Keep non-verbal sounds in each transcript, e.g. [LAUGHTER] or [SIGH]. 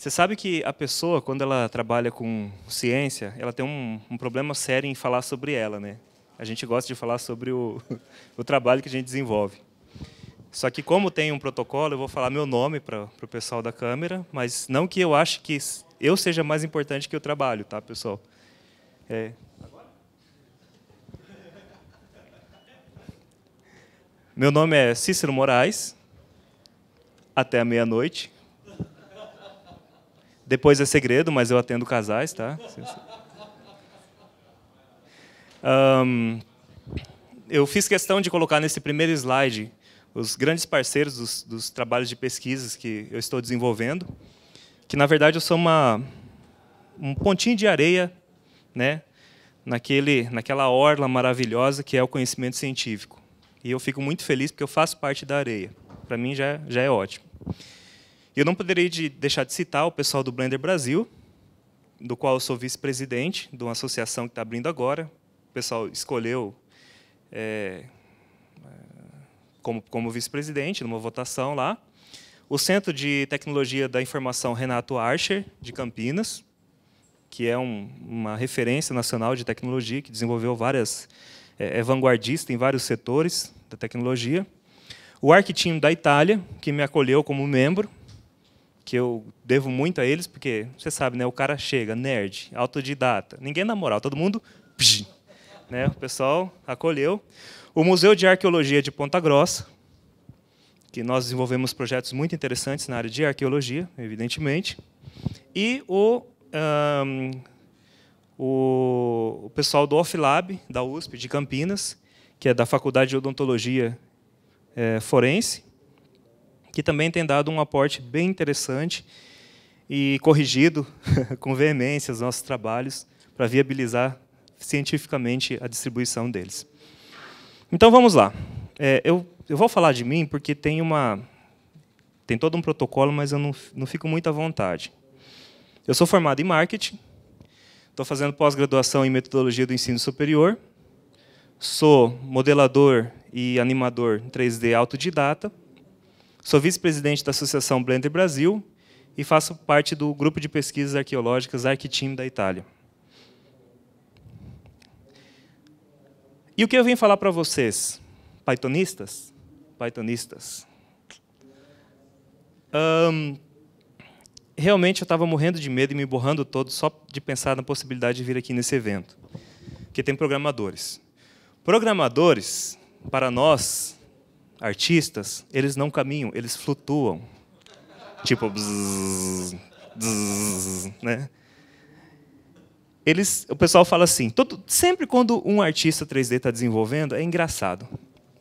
Você sabe que a pessoa, quando ela trabalha com ciência, ela tem um, um problema sério em falar sobre ela, né? A gente gosta de falar sobre o, [LAUGHS] o trabalho que a gente desenvolve. Só que como tem um protocolo, eu vou falar meu nome para o pessoal da câmera, mas não que eu ache que eu seja mais importante que o trabalho, tá, pessoal? É. Meu nome é Cícero Moraes. Até a meia-noite. Depois é segredo, mas eu atendo casais, tá? Um, eu fiz questão de colocar nesse primeiro slide os grandes parceiros dos, dos, trabalhos de pesquisas que eu estou desenvolvendo, que na verdade eu sou uma um pontinho de areia, né, naquele naquela orla maravilhosa que é o conhecimento científico. E eu fico muito feliz porque eu faço parte da areia. Para mim já já é ótimo eu não poderia de deixar de citar o pessoal do Blender Brasil, do qual eu sou vice-presidente, de uma associação que está abrindo agora. O pessoal escolheu é, como, como vice-presidente numa votação lá. O Centro de Tecnologia da Informação Renato Archer, de Campinas, que é um, uma referência nacional de tecnologia, que desenvolveu várias. É, é vanguardista em vários setores da tecnologia. O Arquitim da Itália, que me acolheu como membro que eu devo muito a eles, porque você sabe, né? O cara chega, nerd, autodidata, ninguém na moral, todo mundo. Psh, né, o pessoal acolheu. O Museu de Arqueologia de Ponta Grossa, que nós desenvolvemos projetos muito interessantes na área de arqueologia, evidentemente. E o, um, o, pessoal do OFLAB, da USP de Campinas, que é da Faculdade de Odontologia é, Forense, que também tem dado um aporte bem interessante e corrigido [LAUGHS] com veemência os nossos trabalhos para viabilizar cientificamente a distribuição deles. Então vamos lá. É, eu, eu vou falar de mim porque tem uma tem todo um protocolo, mas eu não, não fico muito à vontade. Eu sou formado em marketing, estou fazendo pós-graduação em metodologia do ensino superior, sou modelador e animador 3D autodidata, Sou vice-presidente da Associação Blender Brasil e faço parte do grupo de pesquisas arqueológicas Arquitim da Itália. E o que eu vim falar para vocês, Pythonistas? Pythonistas. Um, realmente eu estava morrendo de medo e me borrando todo só de pensar na possibilidade de vir aqui nesse evento, porque tem programadores. Programadores, para nós, artistas, eles não caminham, eles flutuam. Tipo, né? Eles, o pessoal fala assim, todo, sempre quando um artista 3D está desenvolvendo, é engraçado.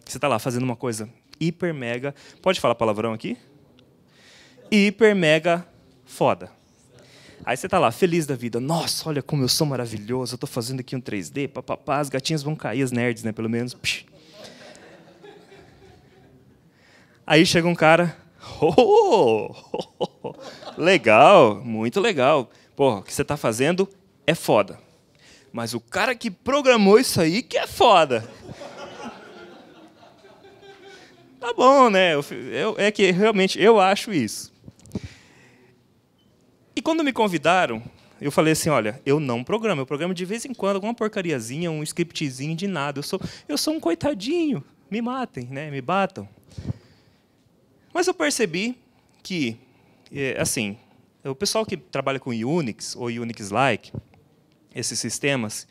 Você está lá fazendo uma coisa hiper mega, pode falar palavrão aqui? Hiper mega foda. Aí você está lá, feliz da vida. Nossa, olha como eu sou maravilhoso, eu fazendo aqui um 3D, papapá, as gatinhas vão cair, as nerds, né, pelo menos. Psh. Aí chega um cara, oh, oh, oh, legal, muito legal. Porra, o que você está fazendo é foda. Mas o cara que programou isso aí que é foda. Tá bom, né? Eu, eu, é que realmente eu acho isso. E quando me convidaram, eu falei assim, olha, eu não programo, eu programo de vez em quando alguma porcariazinha, um scriptzinho de nada. Eu sou, eu sou um coitadinho. Me matem, né? Me batam. Mas eu percebi que, é, assim, o pessoal que trabalha com Unix ou Unix-like, esses sistemas,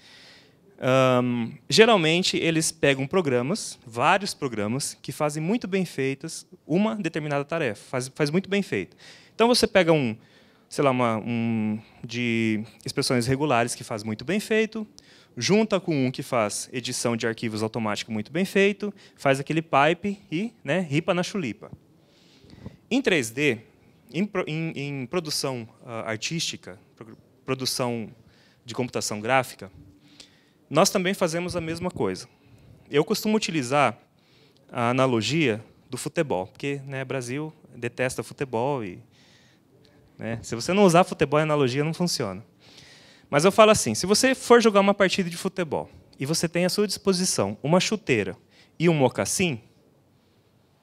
um, geralmente eles pegam programas, vários programas, que fazem muito bem feitas uma determinada tarefa, faz, faz muito bem feito. Então você pega um, sei lá, uma, um de expressões regulares que faz muito bem feito, junta com um que faz edição de arquivos automático muito bem feito, faz aquele pipe e né, ripa na chulipa. Em 3D, em, em, em produção uh, artística, produção de computação gráfica, nós também fazemos a mesma coisa. Eu costumo utilizar a analogia do futebol, porque né, Brasil detesta futebol e né, se você não usar futebol, a analogia não funciona. Mas eu falo assim: se você for jogar uma partida de futebol e você tem à sua disposição uma chuteira e um mocassim,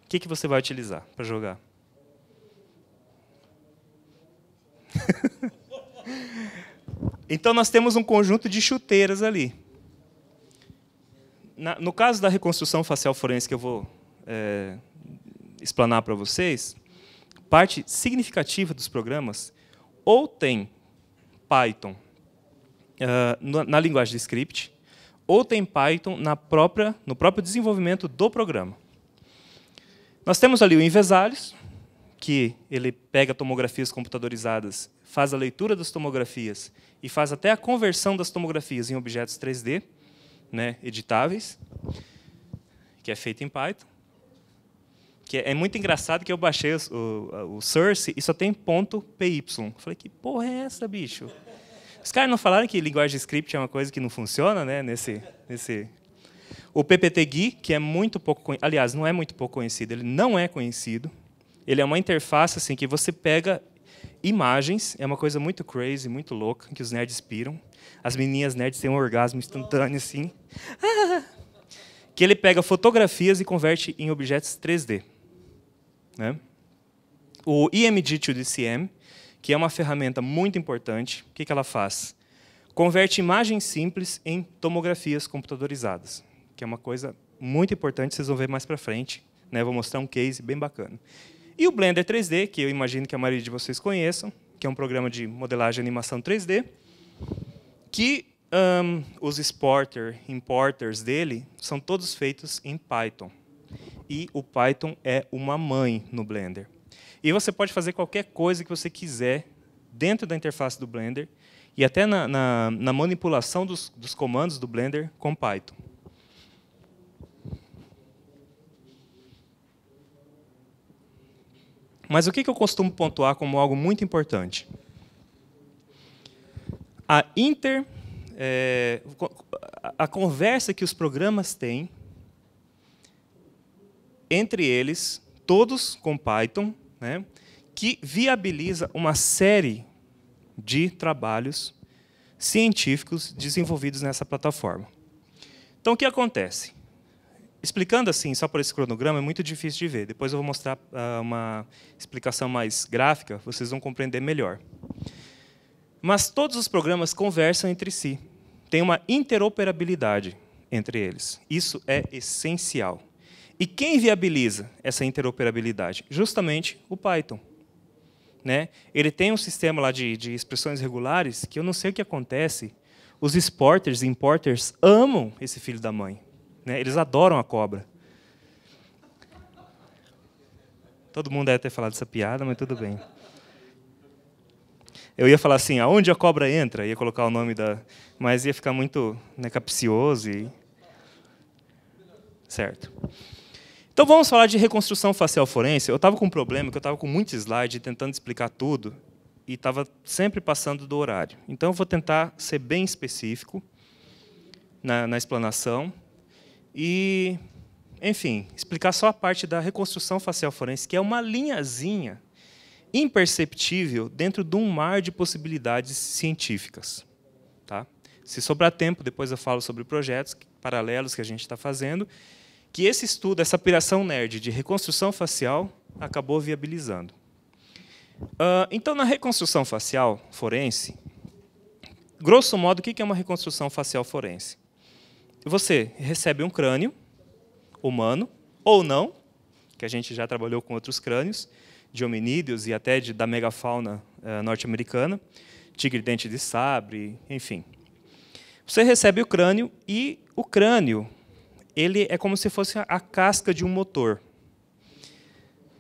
o que, que você vai utilizar para jogar? [LAUGHS] então nós temos um conjunto de chuteiras ali. Na, no caso da reconstrução facial forense que eu vou é, explanar para vocês, parte significativa dos programas ou tem Python uh, na, na linguagem de script, ou tem Python na própria, no próprio desenvolvimento do programa. Nós temos ali o Invesalhos, que ele pega tomografias computadorizadas, faz a leitura das tomografias e faz até a conversão das tomografias em objetos 3D, né, editáveis, que é feito em Python. Que é, muito engraçado que eu baixei o, o, o source e só tem ponto .py. Falei, que porra é essa, bicho? Os caras não falaram que linguagem script é uma coisa que não funciona, né? Nesse, nesse... O PPTGui, que é muito pouco conhecido, aliás, não é muito pouco conhecido, ele não é conhecido, ele é uma interface assim que você pega imagens, é uma coisa muito crazy, muito louca, que os nerds piram. As meninas nerds têm um orgasmo instantâneo assim. [LAUGHS] que ele pega fotografias e converte em objetos 3D. Né? O IMG 2DCM, que é uma ferramenta muito importante, o que, ela faz? Converte imagens simples em tomografias computadorizadas, que é uma coisa muito importante, vocês vão ver mais para frente. Né? Vou mostrar um case bem bacana. E o Blender 3D, que eu imagino que a maioria de vocês conheçam, que é um programa de modelagem e animação 3D, que um, os exporter, importers dele são todos feitos em Python. E o Python é uma mãe no Blender. E você pode fazer qualquer coisa que você quiser dentro da interface do Blender e até na, na, na manipulação dos, dos comandos do Blender com Python. Mas o que eu costumo pontuar como algo muito importante? A inter. É, a conversa que os programas têm entre eles, todos com Python, né, que viabiliza uma série de trabalhos científicos desenvolvidos nessa plataforma. Então, o que acontece? Explicando assim, só por esse cronograma, é muito difícil de ver. Depois eu vou mostrar ah, uma explicação mais gráfica, vocês vão compreender melhor. Mas todos os programas conversam entre si. Tem uma interoperabilidade entre eles. Isso é essencial. E quem viabiliza essa interoperabilidade? Justamente o Python. Né? Ele tem um sistema lá de, de expressões regulares que eu não sei o que acontece. Os exporters e importers amam esse filho da mãe. Né? Eles adoram a cobra. Todo mundo deve ter falado essa piada, mas tudo bem. Eu ia falar assim, aonde a cobra entra? Ia colocar o nome da. Mas ia ficar muito né, capcioso e. Certo. Então vamos falar de reconstrução facial forense. Eu estava com um problema, que eu estava com muito slide tentando explicar tudo e estava sempre passando do horário. Então eu vou tentar ser bem específico na, na explanação e, enfim, explicar só a parte da reconstrução facial forense, que é uma linhazinha imperceptível dentro de um mar de possibilidades científicas. Tá? Se sobrar tempo, depois eu falo sobre projetos paralelos que a gente está fazendo, que esse estudo, essa piração nerd de reconstrução facial, acabou viabilizando. Uh, então, na reconstrução facial forense, grosso modo, o que é uma reconstrução facial forense? você recebe um crânio humano, ou não, que a gente já trabalhou com outros crânios, de hominídeos e até de, da megafauna uh, norte-americana, tigre-dente de sabre, enfim. Você recebe o crânio e o crânio ele é como se fosse a casca de um motor.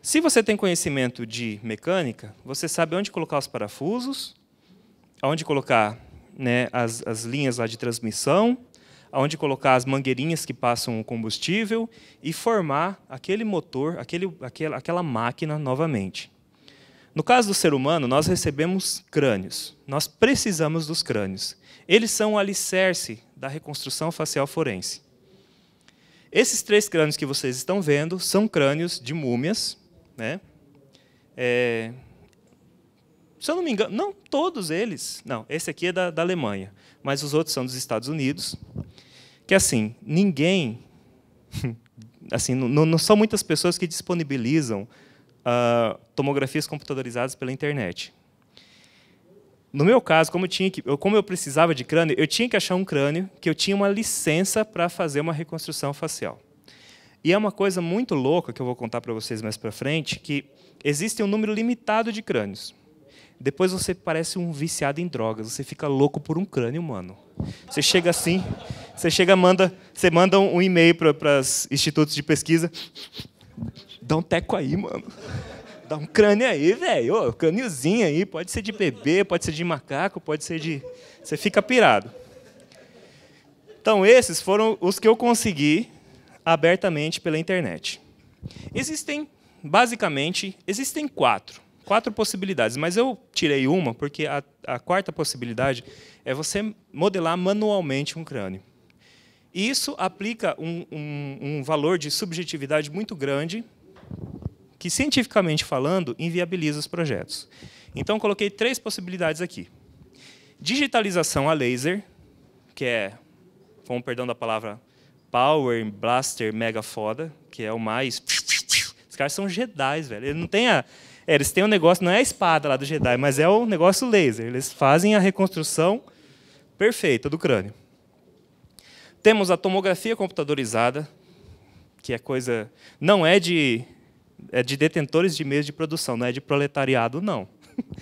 Se você tem conhecimento de mecânica, você sabe onde colocar os parafusos, onde colocar né, as, as linhas lá de transmissão, onde colocar as mangueirinhas que passam o combustível e formar aquele motor, aquele, aquela, aquela máquina novamente. No caso do ser humano, nós recebemos crânios. Nós precisamos dos crânios. Eles são o alicerce da reconstrução facial forense. Esses três crânios que vocês estão vendo são crânios de múmias. Né? É... Se eu não me engano, não todos eles. Não, esse aqui é da, da Alemanha, mas os outros são dos Estados Unidos que assim, ninguém, [LAUGHS] assim, não, não são muitas pessoas que disponibilizam uh, tomografias computadorizadas pela internet. No meu caso, como eu, tinha que, eu, como eu precisava de crânio, eu tinha que achar um crânio que eu tinha uma licença para fazer uma reconstrução facial. E é uma coisa muito louca que eu vou contar para vocês mais para frente, que existe um número limitado de crânios. Depois você parece um viciado em drogas, você fica louco por um crânio, mano. Você chega assim, você chega, manda, você manda um e-mail para os institutos de pesquisa. Dá um teco aí, mano. Dá um crânio aí, velho. Crâniozinho aí, pode ser de bebê, pode ser de macaco, pode ser de. Você fica pirado. Então, esses foram os que eu consegui abertamente pela internet. Existem, basicamente, existem quatro quatro possibilidades, mas eu tirei uma porque a, a quarta possibilidade é você modelar manualmente um crânio. E isso aplica um, um, um, valor de subjetividade muito grande, que cientificamente falando inviabiliza os projetos. Então coloquei três possibilidades aqui: digitalização a laser, que é, com perdão da palavra, power blaster mega foda, que é o mais. Os caras são Jedi, velho. Ele não tem a é, eles têm um negócio, não é a espada lá do Jedi, mas é o negócio laser. Eles fazem a reconstrução perfeita do crânio. Temos a tomografia computadorizada, que é coisa. Não é de, é de detentores de meios de produção, não é de proletariado, não.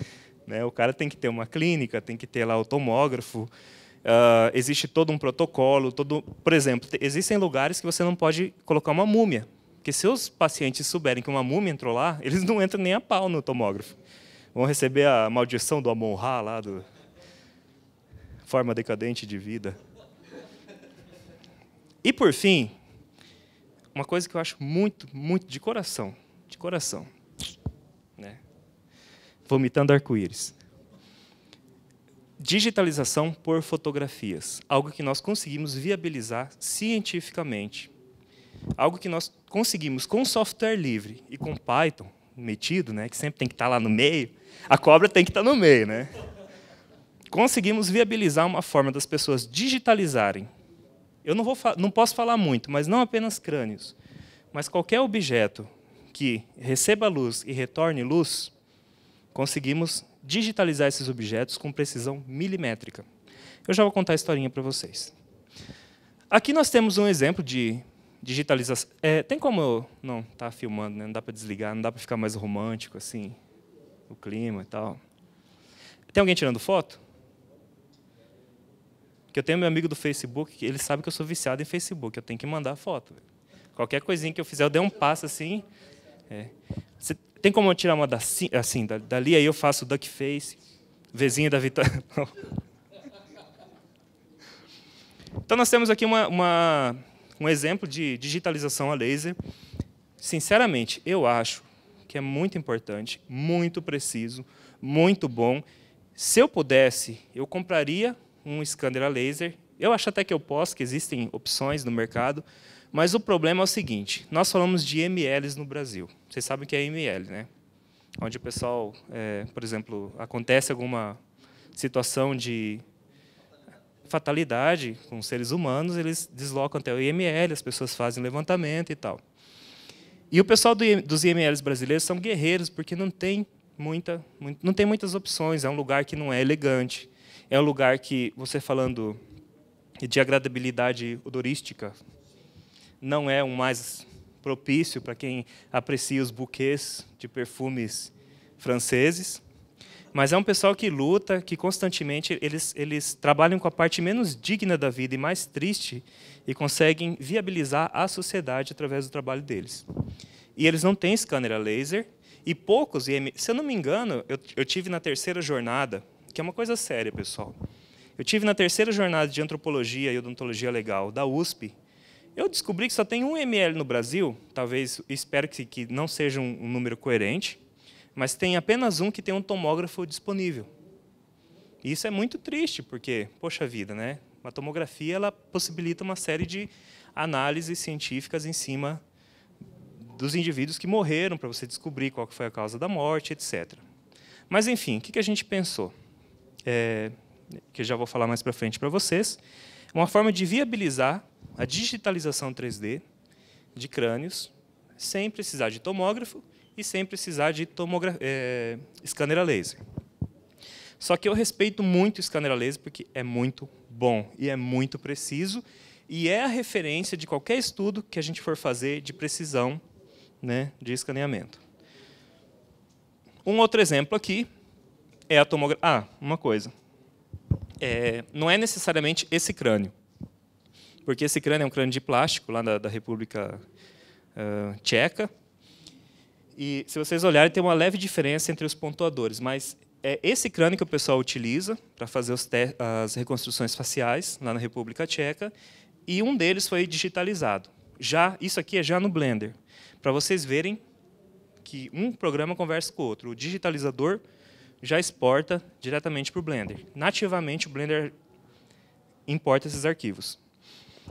[LAUGHS] né? O cara tem que ter uma clínica, tem que ter lá o tomógrafo. Uh, existe todo um protocolo, todo, por exemplo, existem lugares que você não pode colocar uma múmia porque se os pacientes souberem que uma múmia entrou lá, [LAUGHS] eles não entram nem a pau no tomógrafo. Vão receber a maldição do Amon-Ra lá, do... forma decadente de vida. E por fim, uma coisa que eu acho muito, muito de coração, de coração, né? Vomitando arco-íris. Digitalização por fotografias, algo que nós conseguimos viabilizar cientificamente, algo que nós conseguimos com software livre e com Python metido, né, que sempre tem que estar tá lá no meio, a cobra tem que estar tá no meio, né? Conseguimos viabilizar uma forma das pessoas digitalizarem. Eu não vou não posso falar muito, mas não apenas crânios, mas qualquer objeto que receba luz e retorne luz, conseguimos digitalizar esses objetos com precisão milimétrica. Eu já vou contar a historinha para vocês. Aqui nós temos um exemplo de digitalização. É, tem como eu. Não, tá filmando, né? Não dá para desligar, não dá para ficar mais romântico, assim. O clima e tal. Tem alguém tirando foto? Que eu tenho meu amigo do Facebook, que ele sabe que eu sou viciado em Facebook, eu tenho que mandar foto. Qualquer coisinha que eu fizer, eu dei um passo assim. É. tem como eu tirar uma da, assim, dali, aí eu faço duck face, vizinho da Vitória. [LAUGHS] Então nós temos aqui uma, uma um exemplo de digitalização a laser. Sinceramente, eu acho que é muito importante, muito preciso, muito bom. Se eu pudesse, eu compraria um scanner a laser. Eu acho até que eu posso, que existem opções no mercado, mas o problema é o seguinte: nós falamos de MLs no Brasil. Vocês sabem o que é ML, né? Onde o pessoal, é, por exemplo, acontece alguma situação de fatalidade com seres humanos, eles deslocam até o IML, as pessoas fazem levantamento e tal. E o pessoal do, dos IMLs brasileiros são guerreiros, porque não tem, muita, não tem muitas opções. É um lugar que não é elegante. É um lugar que, você falando de agradabilidade odorística, não é o um mais propício para quem aprecia os buquês de perfumes franceses. Mas é um pessoal que luta, que constantemente eles, eles trabalham com a parte menos digna da vida e mais triste e conseguem viabilizar a sociedade através do trabalho deles. E eles não têm scanner a laser e poucos, e se eu não me engano, eu, eu tive na terceira jornada, que é uma coisa séria, pessoal. Eu tive na terceira jornada de antropologia e odontologia legal da USP. Eu descobri que só tem um ML no Brasil, talvez, espero que, que não seja um, um número coerente, mas tem apenas um que tem um tomógrafo disponível. E isso é muito triste, porque, poxa vida, né? Uma tomografia ela possibilita uma série de análises científicas em cima dos indivíduos que morreram para você descobrir qual foi a causa da morte, etc. Mas enfim, o que a gente pensou? É, que eu já vou falar mais para frente para vocês, uma forma de viabilizar a digitalização 3D de crânios sem precisar de tomógrafo e sem precisar de tomografia, é, eh, scanner a laser. Só que eu respeito muito o scanner a laser porque é muito bom e é muito preciso e é a referência de qualquer estudo que a gente for fazer de precisão né, de escaneamento. Um outro exemplo aqui é a tomografia. Ah, uma coisa. É, não é necessariamente esse crânio, porque esse crânio é um crânio de plástico lá da, da República uh, Tcheca, e se vocês olharem, tem uma leve diferença entre os pontuadores, mas é esse crânio que o pessoal utiliza para fazer as reconstruções faciais lá na República Tcheca, e um deles foi digitalizado. Já isso aqui é já no Blender, para vocês verem que um programa conversa com o outro. O digitalizador já exporta diretamente para o Blender. Nativamente o Blender importa esses arquivos.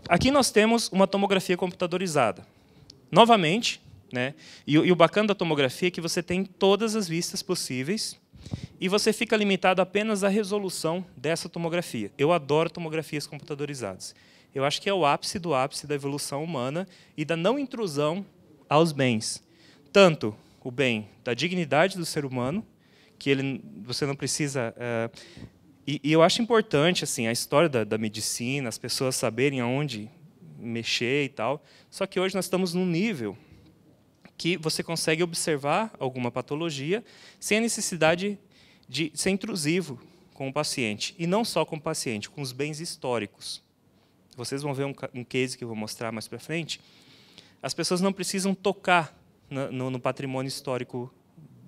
Aqui nós temos uma tomografia computadorizada. Novamente, né? E, e o bacana da tomografia é que você tem todas as vistas possíveis e você fica limitado apenas à resolução dessa tomografia. Eu adoro tomografias computadorizadas. Eu acho que é o ápice do ápice da evolução humana e da não intrusão aos bens. Tanto o bem da dignidade do ser humano, que ele, você não precisa. É, e, e, eu acho importante assim a história da, da medicina, as pessoas saberem aonde mexer e tal. Só que hoje nós estamos num nível que você consegue observar alguma patologia sem a necessidade de ser intrusivo com o paciente. E não só com o paciente, com os bens históricos. Vocês vão ver um, case que eu vou mostrar mais para frente. As pessoas não precisam tocar no, no patrimônio histórico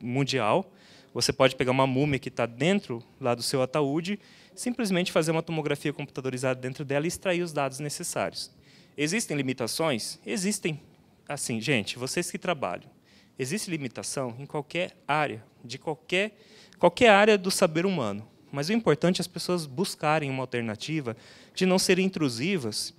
mundial. Você pode pegar uma múmia que está dentro lá do seu ataúde, simplesmente fazer uma tomografia computadorizada dentro dela e extrair os dados necessários. Existem limitações? Existem assim, gente, vocês que trabalham, existe limitação em qualquer área, de qualquer, qualquer área do saber humano. Mas o importante é as pessoas buscarem uma alternativa de não serem intrusivas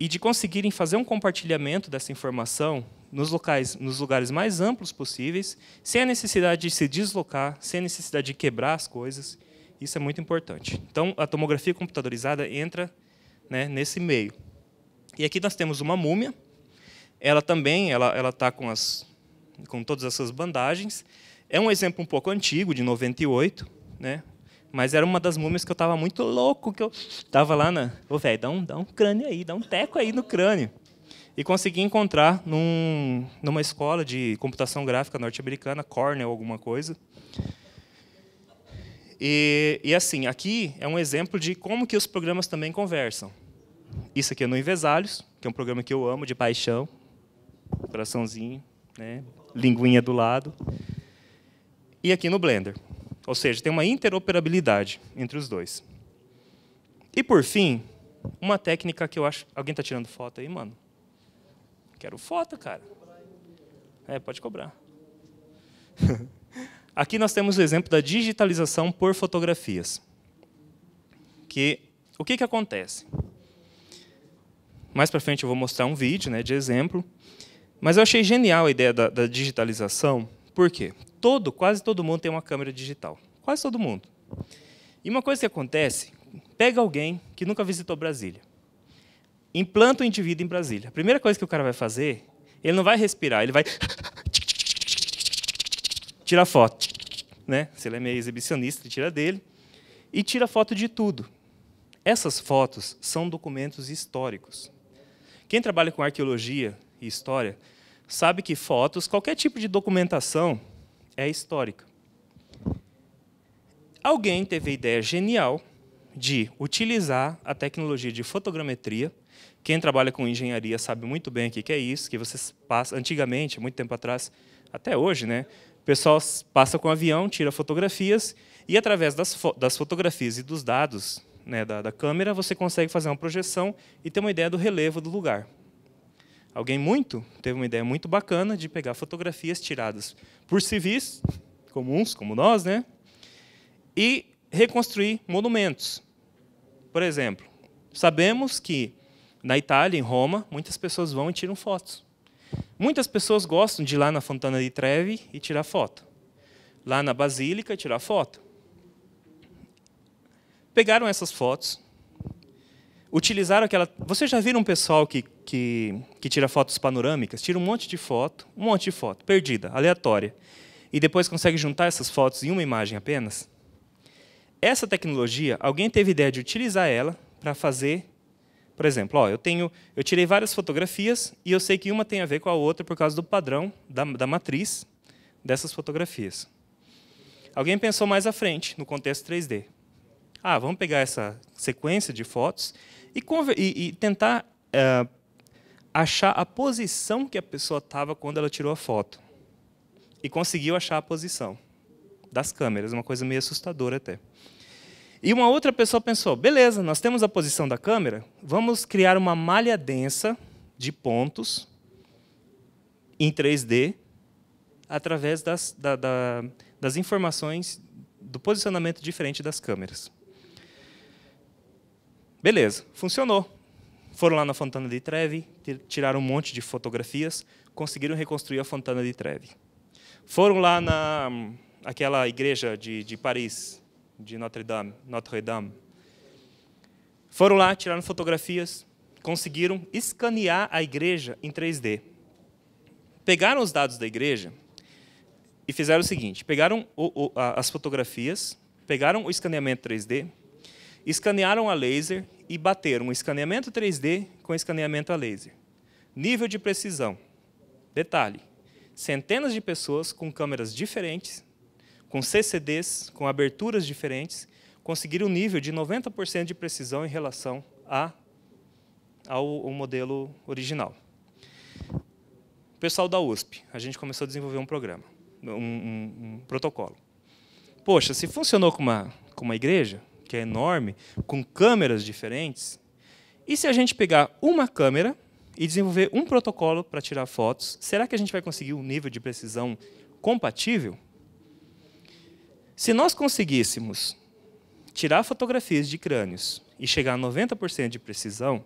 e de conseguirem fazer um compartilhamento dessa informação nos locais, nos lugares mais amplos possíveis, sem a necessidade de se deslocar, sem a necessidade de quebrar as coisas. Isso é muito importante. Então, a tomografia computadorizada entra né, nesse meio. E aqui nós temos uma múmia, ela também, ela ela tá com as com todas essas bandagens. É um exemplo um pouco antigo, de 98, né? Mas era uma das múmias que eu estava muito louco, que eu estava lá na... Ô, velho, dá um, dá um crânio aí, dá um teco aí no crânio. E consegui encontrar num, numa escola de computação gráfica norte-americana, Cornell alguma coisa. E, e, assim, aqui é um exemplo de como que os programas também conversam. Isso aqui é no Invesalhos, que é um programa que eu amo de paixão, coraçãozinho, né? linguinha do lado. E aqui no Blender. Ou seja, tem uma interoperabilidade entre os dois. E, por fim, uma técnica que eu acho... Alguém está tirando foto aí, mano? Quero foto, cara. É, pode cobrar. [LAUGHS] Aqui nós temos o exemplo da digitalização por fotografias. Que, o que, que acontece? Mais para frente eu vou mostrar um vídeo né, de exemplo. Mas eu achei genial a ideia da, da digitalização, por quê? Todo, quase todo mundo tem uma câmera digital. Quase todo mundo. E uma coisa que acontece, pega alguém que nunca visitou Brasília, implanta o indivíduo em Brasília. A primeira coisa que o cara vai fazer, ele não vai respirar, ele vai tirar foto. Né? Se ele é meio exibicionista, ele tira dele. E tira foto de tudo. Essas fotos são documentos históricos. Quem trabalha com arqueologia e história sabe que fotos, qualquer tipo de documentação é histórica. Alguém teve a ideia genial de utilizar a tecnologia de fotogrametria. Quem trabalha com engenharia sabe muito bem o que é isso, que vocês passam antigamente, muito tempo atrás, até hoje, né? O pessoal passa com o avião, tira fotografias e através das, fo das fotografias e dos dados né, da, da câmera você consegue fazer uma projeção e ter uma ideia do relevo do lugar. Alguém muito teve uma ideia muito bacana de pegar fotografias tiradas por civis comuns, como nós, né? E reconstruir monumentos. Por exemplo, sabemos que na Itália, em Roma, muitas pessoas vão e tiram fotos. Muitas pessoas gostam de ir lá na Fontana di Trevi e tirar foto. Lá na Basílica, tirar foto. Pegaram essas fotos, utilizaram aquela. Vocês já viram um pessoal que que, que tira fotos panorâmicas, tira um monte de foto, um monte de foto, perdida, aleatória, e depois consegue juntar essas fotos em uma imagem apenas? Essa tecnologia, alguém teve ideia de utilizar ela para fazer, por exemplo, ó, eu tenho, eu tirei várias fotografias e eu sei que uma tem a ver com a outra por causa do padrão da, da matriz dessas fotografias. Alguém pensou mais à frente, no contexto 3D. Ah, vamos pegar essa sequência de fotos e, e, e tentar uh, achar a posição que a pessoa estava quando ela tirou a foto. E conseguiu achar a posição das câmeras, uma coisa meio assustadora até. E uma outra pessoa pensou: beleza, nós temos a posição da câmera, vamos criar uma malha densa de pontos em 3D através das, da, da, das informações do posicionamento diferente das câmeras. Beleza, funcionou. Foram lá na Fontana de Trevi, tiraram um monte de fotografias, conseguiram reconstruir a Fontana de Trevi. Foram lá na aquela igreja de, de Paris, de Notre Dame, Notre Dame. Foram lá, tiraram fotografias, conseguiram escanear a igreja em 3D. Pegaram os dados da igreja e fizeram o seguinte: pegaram o, o, a, as fotografias, pegaram o escaneamento 3D Escanearam a laser e bateram um escaneamento 3D com escaneamento a laser. Nível de precisão. Detalhe: centenas de pessoas com câmeras diferentes, com CCDs, com aberturas diferentes, conseguiram um nível de 90% de precisão em relação a, ao, ao modelo original. O pessoal da USP, a gente começou a desenvolver um programa, um, um, um protocolo. Poxa, se funcionou com uma, com uma igreja, que é enorme, com câmeras diferentes. E se a gente pegar uma câmera e desenvolver um protocolo para tirar fotos, será que a gente vai conseguir um nível de precisão compatível? Se nós conseguíssemos tirar fotografias de crânios e chegar a 90% de precisão,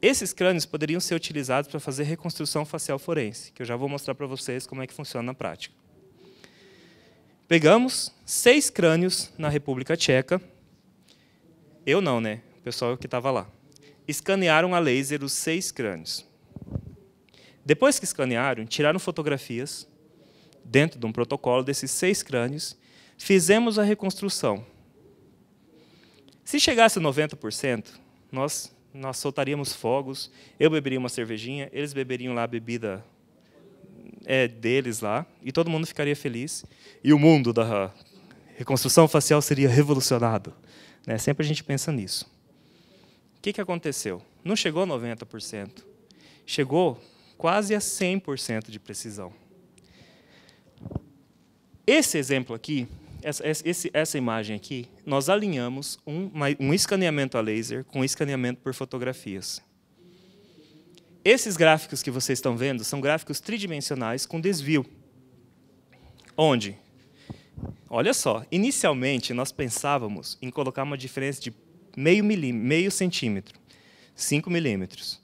esses crânios poderiam ser utilizados para fazer reconstrução facial forense, que eu já vou mostrar para vocês como é que funciona na prática. Pegamos seis crânios na República Tcheca. Eu não, né? O pessoal que estava lá. Escanearam a laser os seis crânios. Depois que escanearam, tiraram fotografias dentro de um protocolo desses seis crânios, fizemos a reconstrução. Se chegasse a 90%, nós, nós soltaríamos fogos, eu beberia uma cervejinha, eles beberiam lá a bebida é, deles lá e todo mundo ficaria feliz e o mundo da reconstrução facial seria revolucionado. Né? Sempre a gente pensa nisso. O que, que aconteceu? Não chegou a 90%, chegou quase a 100% de precisão. Esse exemplo aqui, essa, essa, essa imagem aqui, nós alinhamos um, um escaneamento a laser com um escaneamento por fotografias. Esses gráficos que vocês estão vendo são gráficos tridimensionais com desvio. Onde? Olha só, inicialmente nós pensávamos em colocar uma diferença de meio, meio centímetro, 5 milímetros.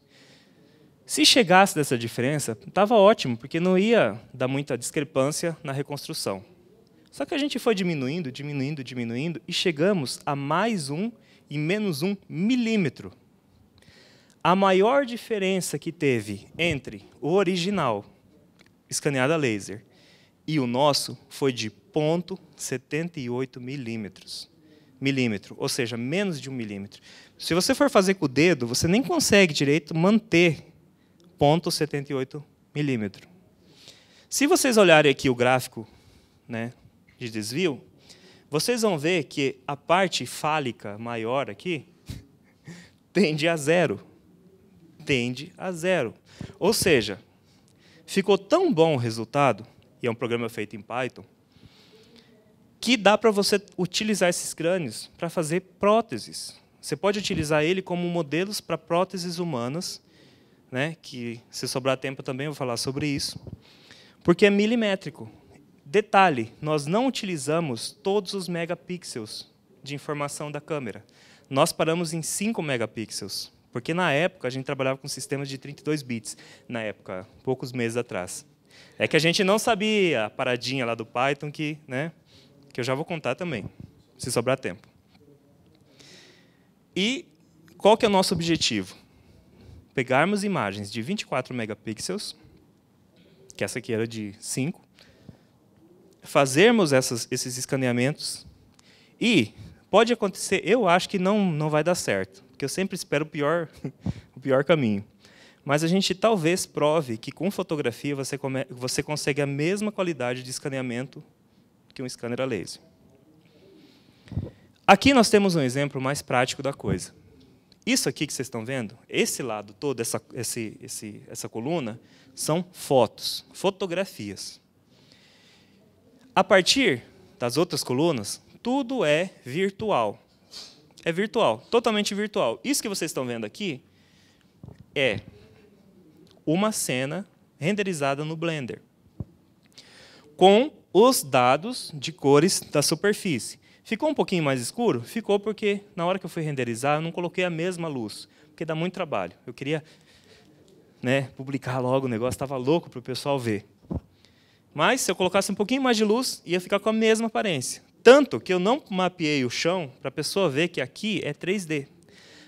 Se chegasse dessa diferença, estava ótimo, porque não ia dar muita discrepância na reconstrução. Só que a gente foi diminuindo, diminuindo, diminuindo, e chegamos a mais um e menos um milímetro a maior diferença que teve entre o original escaneado a laser e o nosso foi de 0,78 milímetros. Milímetro, ou seja, menos de um milímetro. Se você for fazer com o dedo, você nem consegue direito manter 0,78 milímetro. Se vocês olharem aqui o gráfico né, de desvio, vocês vão ver que a parte fálica maior aqui [LAUGHS] tende a zero tende a zero. Ou seja, ficou tão bom o resultado, e é um programa feito em Python, que dá para você utilizar esses crânios para fazer próteses. Você pode utilizar ele como modelos para próteses humanas, né? que, se sobrar tempo, também vou falar sobre isso, porque é milimétrico. Detalhe, nós não utilizamos todos os megapixels de informação da câmera. Nós paramos em 5 megapixels. Porque na época a gente trabalhava com sistemas de 32 bits, na época, poucos meses atrás. É que a gente não sabia a paradinha lá do Python que, né, que eu já vou contar também, se sobrar tempo. E qual que é o nosso objetivo? Pegarmos imagens de 24 megapixels, que essa aqui era de 5, fazermos essas, esses escaneamentos e pode acontecer, eu acho que não, não vai dar certo, porque eu sempre espero o pior, [LAUGHS] o pior caminho. Mas a gente talvez prove que com fotografia você, come, você consegue a mesma qualidade de escaneamento que um scanner a laser. Aqui nós temos um exemplo mais prático da coisa. Isso aqui que vocês estão vendo, esse lado todo, essa, esse, esse, essa coluna, são fotos, fotografias. A partir das outras colunas, tudo é virtual é virtual, totalmente virtual. Isso que vocês estão vendo aqui é uma cena renderizada no Blender com os dados de cores da superfície. Ficou um pouquinho mais escuro? Ficou porque na hora que eu fui renderizar eu não coloquei a mesma luz, porque dá muito trabalho. Eu queria né, publicar logo o negócio, estava louco para o pessoal ver. Mas se eu colocasse um pouquinho mais de luz, ia ficar com a mesma aparência tanto que eu não mapeei o chão para a pessoa ver que aqui é 3D.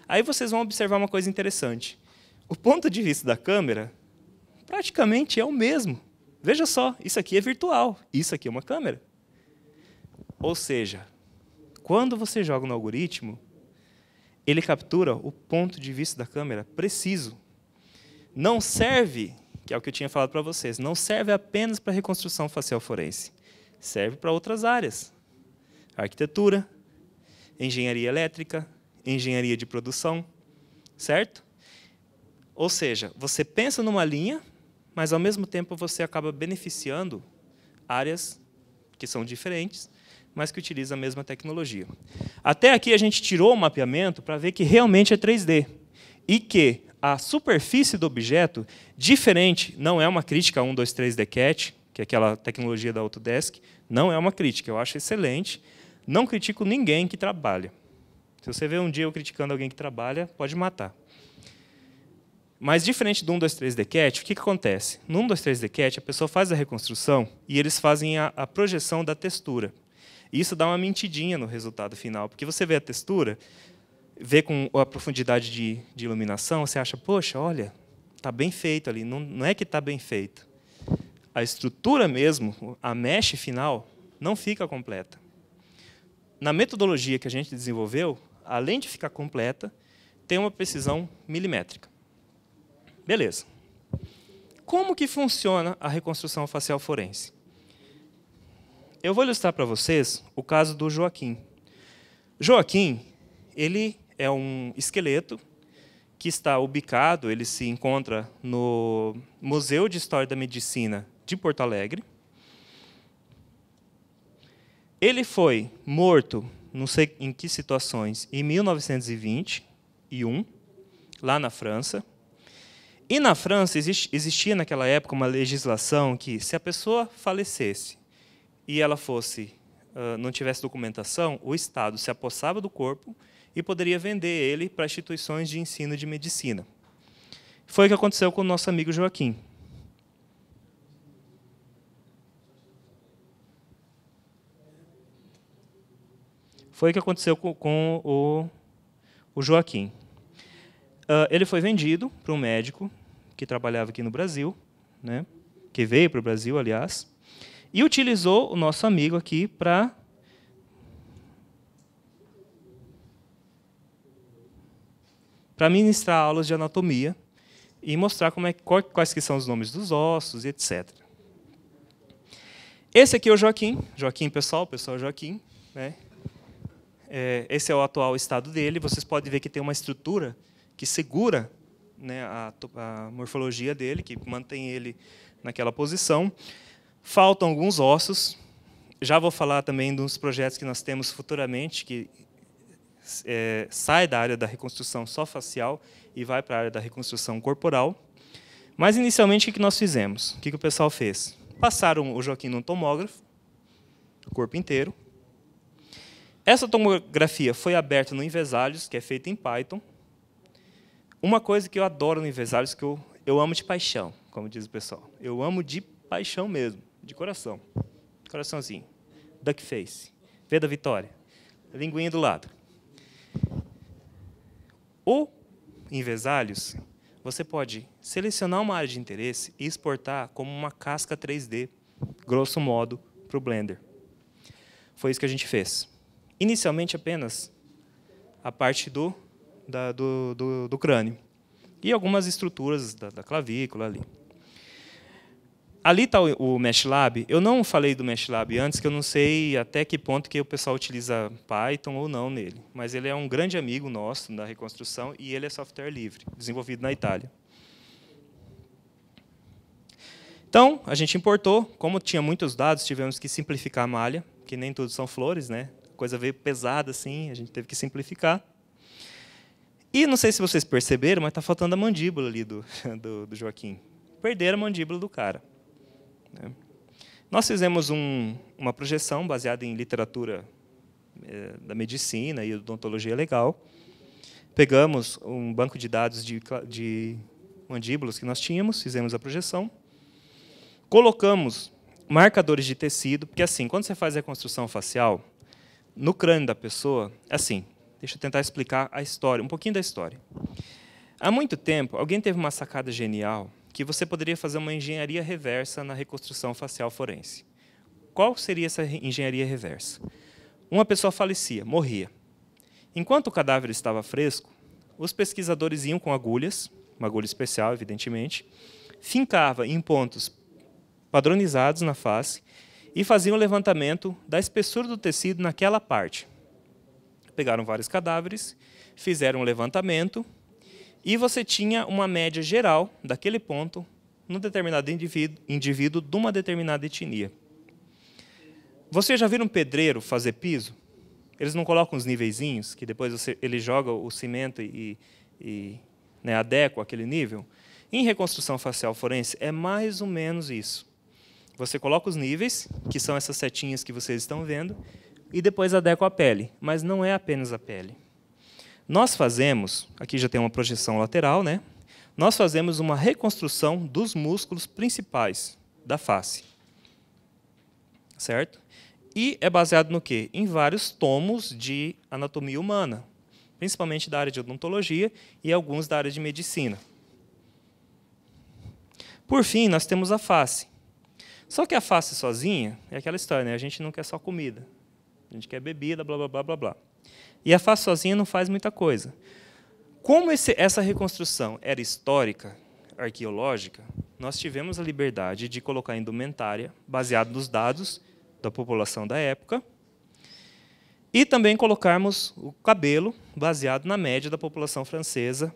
Aí vocês vão observar uma coisa interessante. O ponto de vista da câmera praticamente é o mesmo. Veja só, isso aqui é virtual, isso aqui é uma câmera. Ou seja, quando você joga no algoritmo, ele captura o ponto de vista da câmera preciso. Não serve, que é o que eu tinha falado para vocês, não serve apenas para reconstrução facial forense. Serve para outras áreas arquitetura, engenharia elétrica, engenharia de produção, certo? Ou seja, você pensa numa linha, mas ao mesmo tempo você acaba beneficiando áreas que são diferentes, mas que utilizam a mesma tecnologia. Até aqui a gente tirou o mapeamento para ver que realmente é 3D e que a superfície do objeto, diferente, não é uma crítica a 1, 2, 3 Cat, que é aquela tecnologia da Autodesk, não é uma crítica, eu acho excelente, não critico ninguém que trabalha. Se você vê um dia eu criticando alguém que trabalha, pode matar. Mas diferente do 1, 2, 3 DCAT, o que, que acontece? No 1, 2, 3 DCAT, a pessoa faz a reconstrução e eles fazem a, a projeção da textura. E isso dá uma mentidinha no resultado final, porque você vê a textura, vê com a profundidade de, de iluminação, você acha, poxa, olha, está bem feito ali. Não, não é que está bem feito. A estrutura mesmo, a mesh final, não fica completa na metodologia que a gente desenvolveu, além de ficar completa, tem uma precisão milimétrica. Beleza. Como que funciona a reconstrução facial forense? Eu vou ilustrar para vocês o caso do Joaquim. Joaquim, ele é um esqueleto que está ubicado, ele se encontra no Museu de História da Medicina de Porto Alegre. Ele foi morto, não sei em que situações, em 1921, lá na França. E na França existia naquela época uma legislação que, se a pessoa falecesse e ela fosse não tivesse documentação, o Estado se apossava do corpo e poderia vender ele para instituições de ensino de medicina. Foi o que aconteceu com o nosso amigo Joaquim. Foi o que aconteceu com, com o, o, Joaquim. Uh, ele foi vendido para um médico que trabalhava aqui no Brasil, né? que veio para o Brasil, aliás, e utilizou o nosso amigo aqui para para ministrar aulas de anatomia e mostrar como é, quais que são os nomes dos ossos e etc. Esse aqui é o Joaquim, Joaquim pessoal, pessoal Joaquim, né? É, esse é o atual estado dele. Vocês podem ver que tem uma estrutura que segura né, a, a, morfologia dele, que mantém ele naquela posição. Faltam alguns ossos. Já vou falar também de uns projetos que nós temos futuramente, que é, sai da área da reconstrução só facial e vai para a área da reconstrução corporal. Mas, inicialmente, o que nós fizemos? O que o pessoal fez? Passaram o Joaquim num tomógrafo, o corpo inteiro, essa tomografia foi aberta no Invesalhos, que é feita em Python. Uma coisa que eu adoro no Invesalhos, que eu, eu amo de paixão, como diz o pessoal. Eu amo de paixão mesmo, de coração. Coraçãozinho. Duckface. Vê da Vitória. Linguinha do lado. O Invesalhos, você pode selecionar uma área de interesse e exportar como uma casca 3D, grosso modo, para o Blender. Foi isso que a gente fez. Inicialmente apenas a parte do, da, do, do, do, crânio e algumas estruturas da, da clavícula ali. Ali está o, o MeshLab. Eu não falei do MeshLab antes, que eu não sei até que ponto que o pessoal utiliza Python ou não nele. Mas ele é um grande amigo nosso na reconstrução e ele é software livre, desenvolvido na Itália. Então, a gente importou. Como tinha muitos dados, tivemos que simplificar a malha, que nem tudo são flores, né? coisa veio pesada assim, a gente teve que simplificar. E não sei se vocês perceberam, mas está faltando a mandíbula ali do, [LAUGHS] do, do, Joaquim. Perderam a mandíbula do cara. Né? Nós fizemos um, uma projeção baseada em literatura é, da medicina e odontologia legal. Pegamos um banco de dados de, de mandíbulas que nós tínhamos, fizemos a projeção, colocamos marcadores de tecido, porque assim, quando você faz a reconstrução facial, no crânio da pessoa, é assim, deixa eu tentar explicar a história, um pouquinho da história. Há muito tempo, alguém teve uma sacada genial que você poderia fazer uma engenharia reversa na reconstrução facial forense. Qual seria essa engenharia reversa? Uma pessoa falecia, morria. Enquanto o cadáver estava fresco, os pesquisadores iam com agulhas, uma agulha especial, evidentemente, fincava em pontos padronizados na face e faziam o levantamento da espessura do tecido naquela parte. Pegaram vários cadáveres, fizeram o levantamento e você tinha uma média geral daquele ponto num determinado indivíduo, indivíduo de uma determinada etnia. Você já viu um pedreiro fazer piso? Eles não colocam os niveizinhos, que depois você, ele joga o cimento e, e né, adequa aquele nível? Em reconstrução facial forense, é mais ou menos isso. Você coloca os níveis, que são essas setinhas que vocês estão vendo, e depois adequa a pele, mas não é apenas a pele. Nós fazemos, aqui já tem uma projeção lateral, né? Nós fazemos uma reconstrução dos músculos principais da face. Certo? E é baseado no quê? Em vários tomos de anatomia humana, principalmente da área de odontologia e alguns da área de medicina. Por fim, nós temos a face, só que a face sozinha é aquela história, né? A gente não quer só comida. A gente quer bebida, blá, blá, blá, blá, blá. E a face sozinha não faz muita coisa. Como esse, essa reconstrução era histórica, arqueológica, nós tivemos a liberdade de colocar indumentária baseado nos dados da população da época e também colocarmos o cabelo baseado na média da população francesa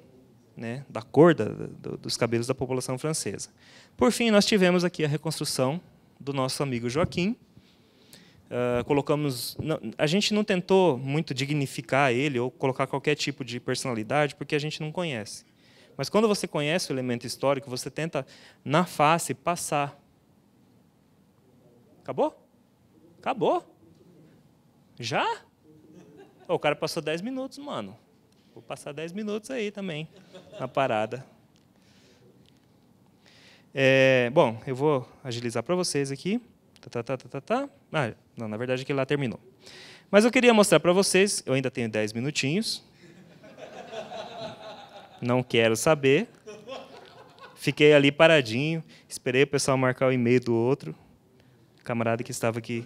né, da cor da, do, dos cabelos da população francesa. Por fim, nós tivemos aqui a reconstrução do nosso amigo Joaquim. Uh, colocamos, não, a gente não tentou muito dignificar ele ou colocar qualquer tipo de personalidade, porque a gente não conhece. Mas quando você conhece o elemento histórico, você tenta, na face, passar. Acabou? Acabou? Já? Oh, o cara passou 10 minutos, mano. Vou passar 10 minutos aí também, na parada. É, bom, eu vou agilizar para vocês aqui. Tá, tá, tá, tá, tá. Ah, não, na verdade aquele lá terminou. Mas eu queria mostrar para vocês, eu ainda tenho 10 minutinhos. Não quero saber. Fiquei ali paradinho, esperei o pessoal marcar o e-mail do outro camarada que estava aqui.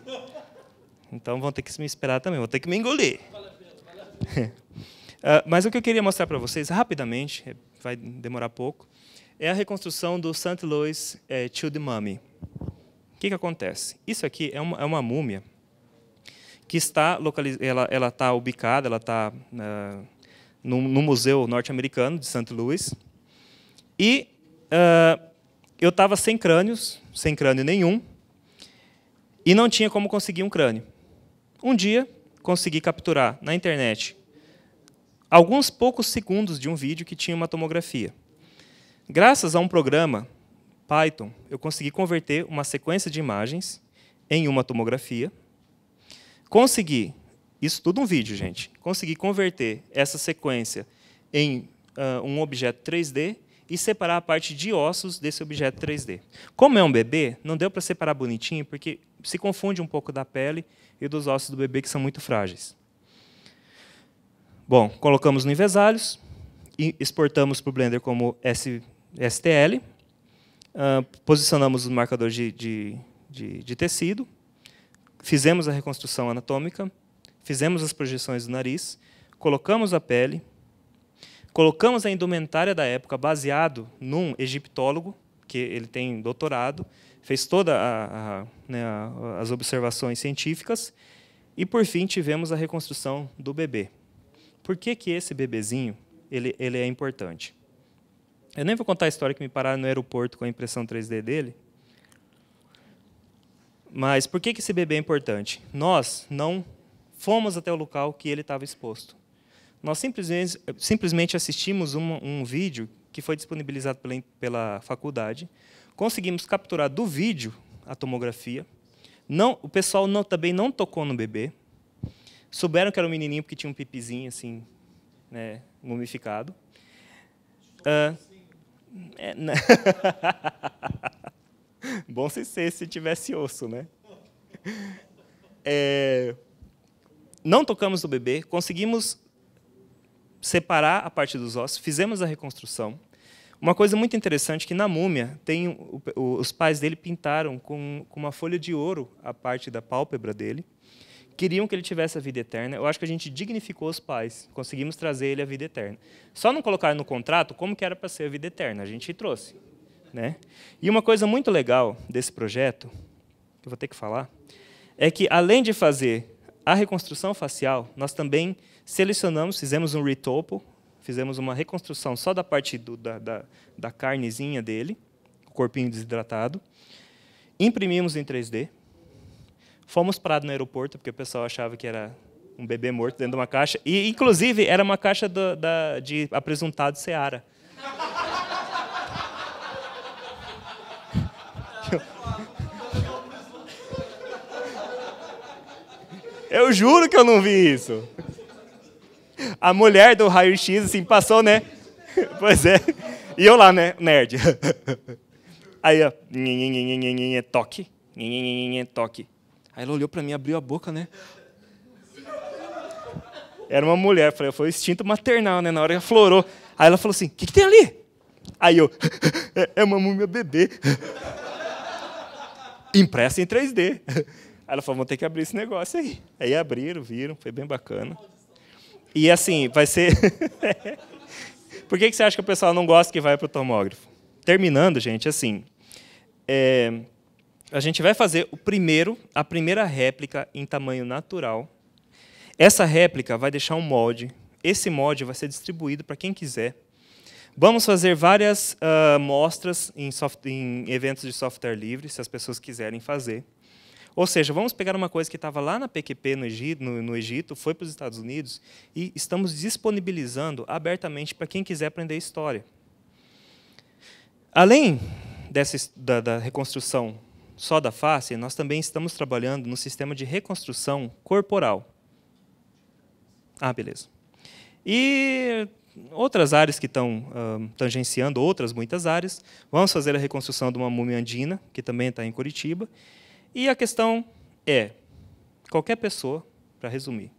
Então vão ter que me esperar também, vão ter que me engolir. Ah, mas o que eu queria mostrar para vocês rapidamente, é, vai demorar pouco, é a reconstrução do St. Louis é, Child Mummy. O que, que acontece? Isso aqui é uma, é uma múmia que está localiz... ela ela está ubicada, ela está uh, ah, no, no, museu norte-americano de St. Louis e uh, eu estava sem crânios, sem crânio nenhum e não tinha como conseguir um crânio. Um dia consegui capturar na internet alguns poucos segundos de um vídeo que tinha uma tomografia. Graças a um programa Python, eu consegui converter uma sequência de imagens em uma tomografia. Consegui, isso tudo um vídeo, gente, consegui converter essa sequência em uh, um objeto 3D e separar a parte de ossos desse objeto 3D. Como é um bebê, não deu para separar bonitinho, porque se confunde um pouco da pele e dos ossos do bebê, que são muito frágeis. Bom, colocamos no Envesalhos, e exportamos para o Blender como S, STL, uh, ah, posicionamos os marcadores de, de, de, de tecido, fizemos a reconstrução anatômica, fizemos as projeções do nariz, colocamos a pele, colocamos a indumentária da época baseado num egiptólogo, que ele tem doutorado, fez todas né, as observações científicas, e, por fim, tivemos a reconstrução do bebê. Por que, que esse bebezinho ele, ele é importante? Eu nem vou contar a história que me pararam no aeroporto com a impressão 3D dele. Mas por que, que esse bebê é importante? Nós não fomos até o local que ele estava exposto. Nós simplesmente, simplesmente assistimos um, um vídeo que foi disponibilizado pela, pela faculdade. Conseguimos capturar do vídeo a tomografia. Não, o pessoal não, também não tocou no bebê. Souberam que era um menininho porque tinha um pipizinho, assim, né, mumificado. é, né? [LAUGHS] Bom se ser se tivesse osso, né? É, não tocamos no bebê, conseguimos separar a parte dos ossos, fizemos a reconstrução. Uma coisa muito interessante é que na múmia tem o, o, os pais dele pintaram com, com uma folha de ouro a parte da pálpebra dele queriam que ele tivesse a vida eterna. Eu acho que a gente dignificou os pais, conseguimos trazer ele à vida eterna. Só não colocaram no contrato como que era para ser a vida eterna, a gente trouxe. Né? E uma coisa muito legal desse projeto, que eu vou ter que falar, é que além de fazer a reconstrução facial, nós também selecionamos, fizemos um retopo, fizemos uma reconstrução só da parte do, da, da, da carnezinha dele, o corpinho desidratado, imprimimos em 3D, Fomos parados no aeroporto, porque o pessoal achava que era um bebê morto dentro de uma caixa. E, inclusive, era uma caixa do, da, de apresentado Seara. [LAUGHS] Eu juro que eu não vi isso. A mulher do raio-x, assim, passou, né? [LAUGHS] Pois é. E eu lá, né? Nerd. [LAUGHS] Aí, ó. Toque. Toque. Aí ela olhou para mim, abriu a boca, né? Era uma mulher, falei, foi o instinto maternal, né? Na hora que florou. Aí ela falou assim: o que, que tem ali? Aí eu, [LAUGHS] é, é uma múmia bebê. [LAUGHS] Impressa em 3D. Aí ela falou, vamos ter que abrir esse negócio aí. Aí abriram, viram, foi bem bacana. E assim, vai ser. [LAUGHS] Por que, que você acha que o pessoal não gosta que vai para o tomógrafo? Terminando, gente, assim. É a gente vai fazer o primeiro, a primeira réplica em tamanho natural. Essa réplica vai deixar um molde. Esse molde vai ser distribuído para quem quiser. Vamos fazer várias uh, mostras em, soft, em eventos de software livre, se as pessoas quiserem fazer. Ou seja, vamos pegar uma coisa que estava lá na PQP no Egito, no, no Egito, foi para os Estados Unidos, e estamos disponibilizando abertamente para quem quiser aprender história. Além dessa, da, da reconstrução só da face, nós também estamos trabalhando no sistema de reconstrução corporal. Ah, beleza. E outras áreas que estão uh, tangenciando, outras muitas áreas. Vamos fazer a reconstrução de uma múmia andina, que também está em Curitiba. E a questão é, qualquer pessoa, para resumir,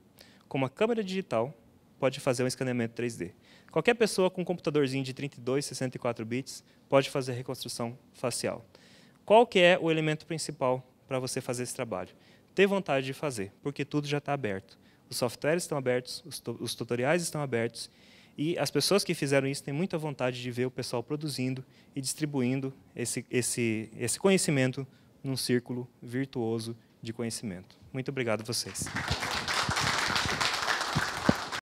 com uma câmera digital, pode fazer um escaneamento 3D. Qualquer pessoa com um computadorzinho de 32, 64 bits pode fazer reconstrução facial. Qual que é o elemento principal para você fazer esse trabalho? Ter vontade de fazer, porque tudo já está aberto. Os softwares estão abertos, os tutoriais estão abertos, e as pessoas que fizeram isso têm muita vontade de ver o pessoal produzindo e distribuindo esse, esse, esse conhecimento num círculo virtuoso de conhecimento. Muito obrigado a vocês.